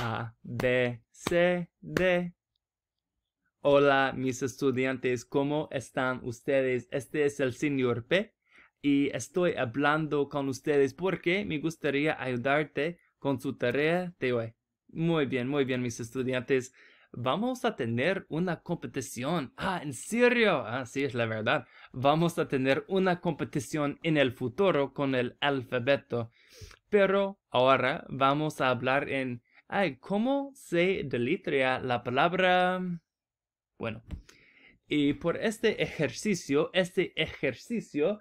A, B, C, D. Hola mis estudiantes, ¿cómo están ustedes? Este es el señor P y estoy hablando con ustedes porque me gustaría ayudarte con su tarea de hoy. Muy bien, muy bien mis estudiantes. Vamos a tener una competición. Ah, ¿en serio? Ah, sí, es la verdad. Vamos a tener una competición en el futuro con el alfabeto. Pero ahora vamos a hablar en Ay, ¿cómo se deletrea la palabra? Bueno, y por este ejercicio, este ejercicio,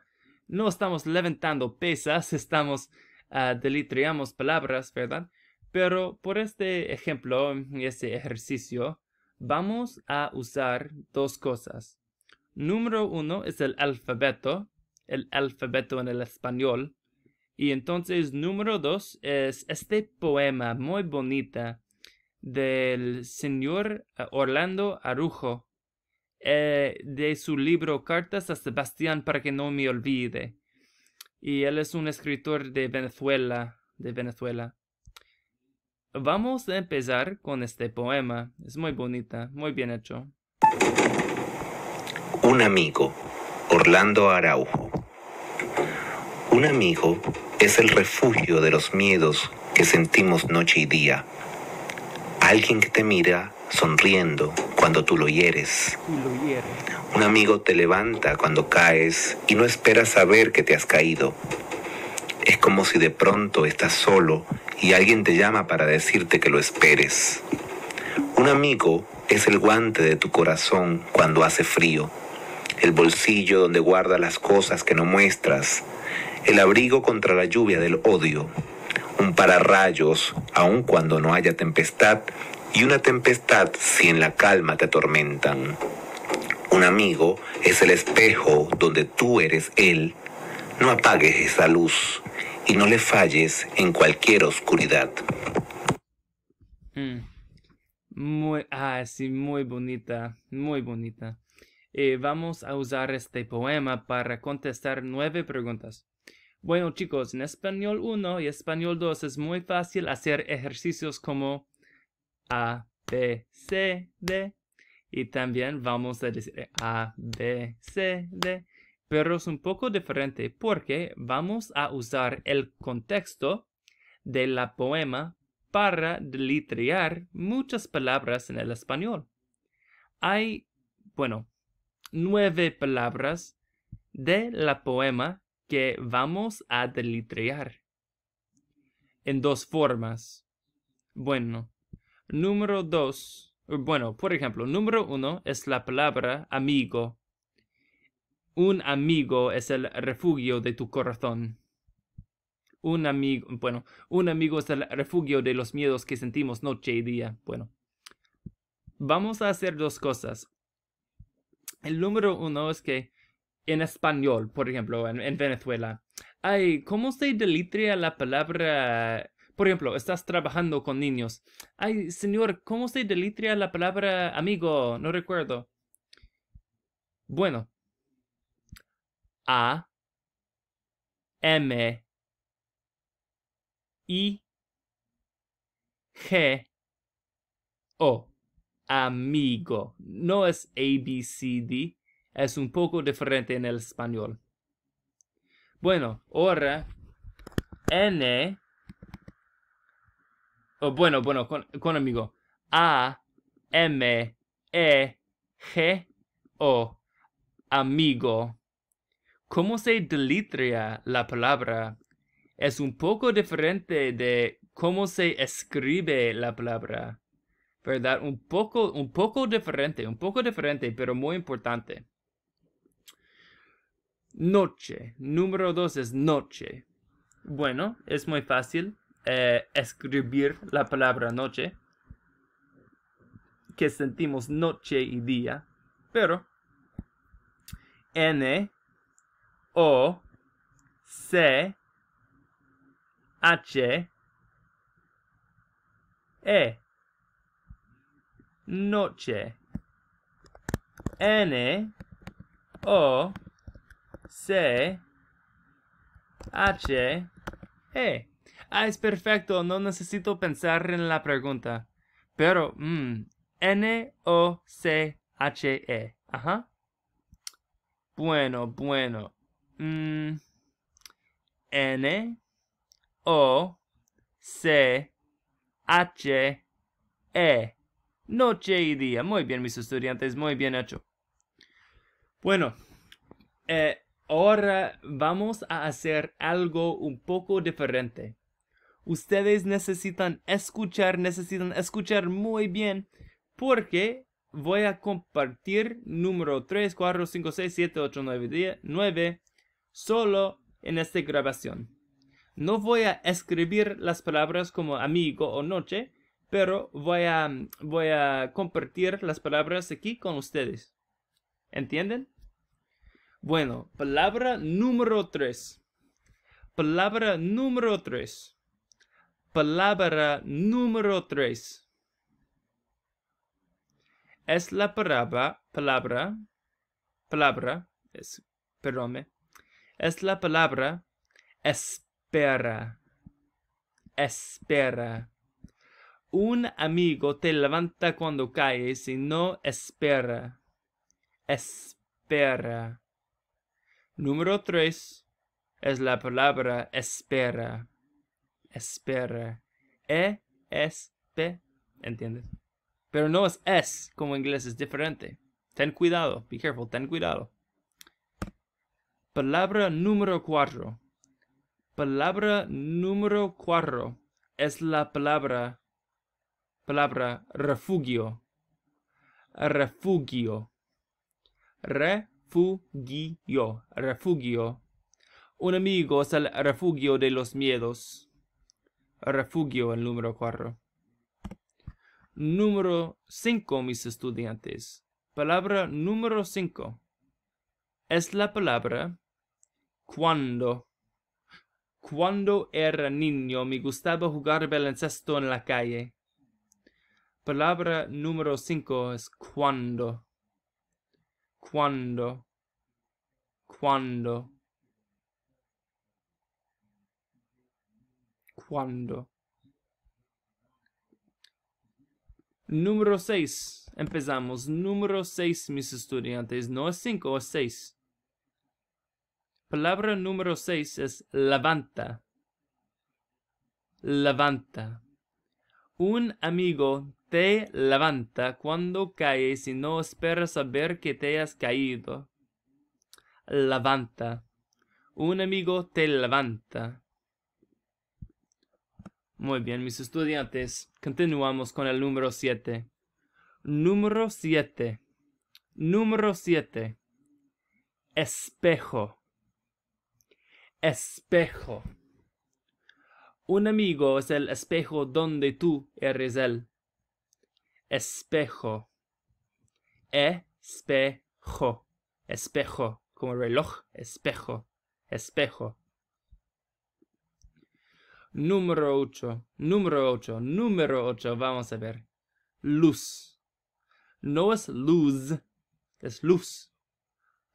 no estamos levantando pesas, estamos ah, deletreamos palabras, ¿verdad? Pero por este ejemplo este ejercicio, vamos a usar dos cosas. Número uno es el alfabeto, el alfabeto en el español, y entonces número dos es este poema muy bonita del señor eh, Orlando Arujo eh, de su libro Cartas a Sebastián para que no me olvide. Y él es un escritor de Venezuela, de Venezuela. Vamos a empezar con este poema. Es muy bonita, muy bien hecho. Un amigo, Orlando Araujo. Un amigo es el refugio de los miedos que sentimos noche y día. Alguien que te mira sonriendo cuando tú lo hieres. Un amigo te levanta cuando caes y no esperas saber que te has caído. Es como si de pronto estás solo y alguien te llama para decirte que lo esperes. Un amigo es el guante de tu corazón cuando hace frío, el bolsillo donde guarda las cosas que no muestras, el abrigo contra la lluvia del odio, un pararrayos aun cuando no haya tempestad, y una tempestad si en la calma te atormentan. Un amigo es el espejo donde tú eres él. No apagues esa luz y no le falles en cualquier oscuridad. Hmm. Muy, ah, sí, muy bonita, muy bonita. Eh, vamos a usar este poema para contestar nueve preguntas. Bueno chicos, en español 1 y español 2 es muy fácil hacer ejercicios como A, B, C, D. Y también vamos a decir A, B, C, D. Pero es un poco diferente porque vamos a usar el contexto de la poema para deletrear muchas palabras en el español. Hay, bueno, nueve palabras de la poema que vamos a deletrear en dos formas. Bueno, número dos. Bueno, por ejemplo, número uno es la palabra amigo. Un amigo es el refugio de tu corazón. Un amigo, bueno, un amigo es el refugio de los miedos que sentimos noche y día. Bueno, vamos a hacer dos cosas. El número uno es que en español, por ejemplo, en, Venezuela. Ay, ¿cómo se deletrea la palabra? Por ejemplo, estás trabajando con niños. Ay, señor, ¿cómo se deletrea la palabra amigo? No recuerdo. Bueno. A. M. I. G. O. Amigo. No es A, B, C, D es un poco diferente en el español. Bueno, ahora N. o bueno, bueno, con, con, amigo. A, M, E, G, O. Amigo. ¿Cómo se delitrea la palabra? Es un poco diferente de cómo se escribe la palabra. ¿Verdad? Un poco, un poco diferente, un poco diferente, pero muy importante. Noche. Número dos es noche. Bueno, es muy fácil eh, escribir la palabra noche. Que sentimos noche y día. Pero N O C H E Noche N O C H E. Ah, es perfecto, no necesito pensar en la pregunta. Pero, mm, N O C H E. Ajá. Bueno, bueno. Mm, N O C H E. Noche y día. Muy bien, mis estudiantes, muy bien hecho. Bueno, eh, Ahora vamos a hacer algo un poco diferente. Ustedes necesitan escuchar, necesitan escuchar muy bien porque voy a compartir número 3, 4, 5, 6, 7, 8, 9, 10, 9 solo en esta grabación. No voy a escribir las palabras como amigo o noche, pero voy a, voy a compartir las palabras aquí con ustedes. ¿Entienden? Bueno, palabra número tres. Palabra número tres. Palabra número tres. Es la palabra, palabra, palabra, es, es la palabra espera. Espera. Un amigo te levanta cuando caes y no espera. Espera. Número 3 es la palabra espera. Espera. E, S, P. ¿Entiendes? Pero no es S como en inglés, es diferente. Ten cuidado, be careful, ten cuidado. Palabra número cuatro. Palabra número cuatro es la palabra palabra refugio. Refugio. Re refugio, refugio. Un amigo es el refugio de los miedos. Refugio el número cuatro. Número cinco, mis estudiantes. Palabra número cinco. Es la palabra cuando. Cuando era niño me gustaba jugar baloncesto en la calle. Palabra número cinco es cuando. Cuando. Cuando. Cuando. Número 6. Empezamos. Número 6, mis estudiantes. No es 5, es 6. Palabra número 6 es levanta. Levanta. Un amigo te levanta cuando caes y no esperas saber que te has caído levanta. Un amigo te levanta. Muy bien, mis estudiantes. Continuamos con el número siete. Número siete. Número siete. Espejo. Espejo. Un amigo es el espejo donde tú eres él. Espejo. Espejo. Espejo como reloj, espejo, espejo. Número ocho. número ocho. número ocho. vamos a ver. Luz. No es luz, es luz.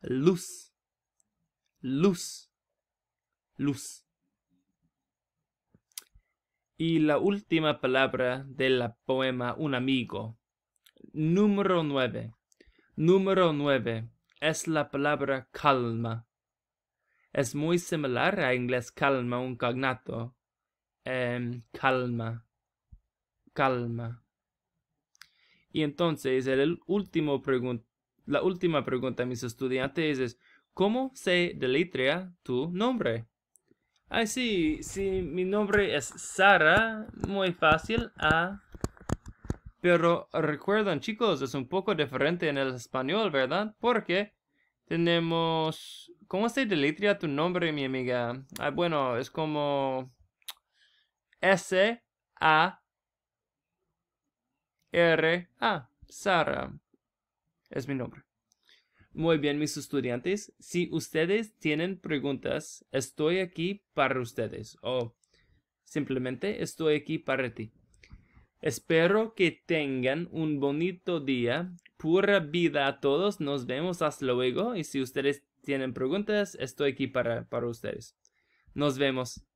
Luz. Luz. Luz. Y la última palabra del poema Un amigo. Número nueve. Número nueve es la palabra calma. Es muy similar a inglés calma, un cognato. Em, calma. Calma. Y entonces, el último la última pregunta a mis estudiantes es, ¿cómo se deletrea tu nombre? Ah, sí, Si mi nombre es Sara, muy fácil, A, pero recuerdan chicos, es un poco diferente en el español, ¿verdad? Porque tenemos... ¿Cómo se deletrea tu nombre, mi amiga? Ah, bueno, es como... S-A-R-A. Sara. Es mi nombre. Muy bien, mis estudiantes. Si ustedes tienen preguntas, estoy aquí para ustedes. O simplemente estoy aquí para ti. Espero que tengan un bonito día. Pura vida a todos. Nos vemos hasta luego. Y si ustedes tienen preguntas, estoy aquí para, para ustedes. Nos vemos.